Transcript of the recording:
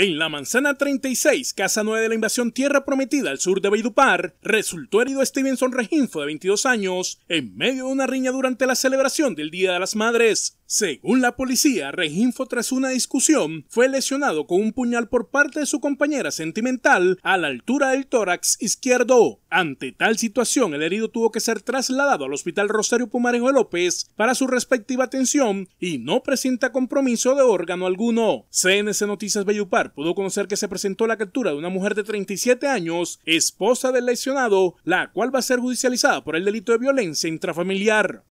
En la manzana 36, casa 9 de la invasión Tierra Prometida al sur de Beidupar, resultó herido Stevenson Reginfo de 22 años en medio de una riña durante la celebración del Día de las Madres. Según la policía, Reginfo tras una discusión fue lesionado con un puñal por parte de su compañera sentimental a la altura del tórax izquierdo. Ante tal situación, el herido tuvo que ser trasladado al Hospital Rosario Pumarejo López para su respectiva atención y no presenta compromiso de órgano alguno. CNC Noticias Bellupar pudo conocer que se presentó la captura de una mujer de 37 años, esposa del lesionado, la cual va a ser judicializada por el delito de violencia intrafamiliar.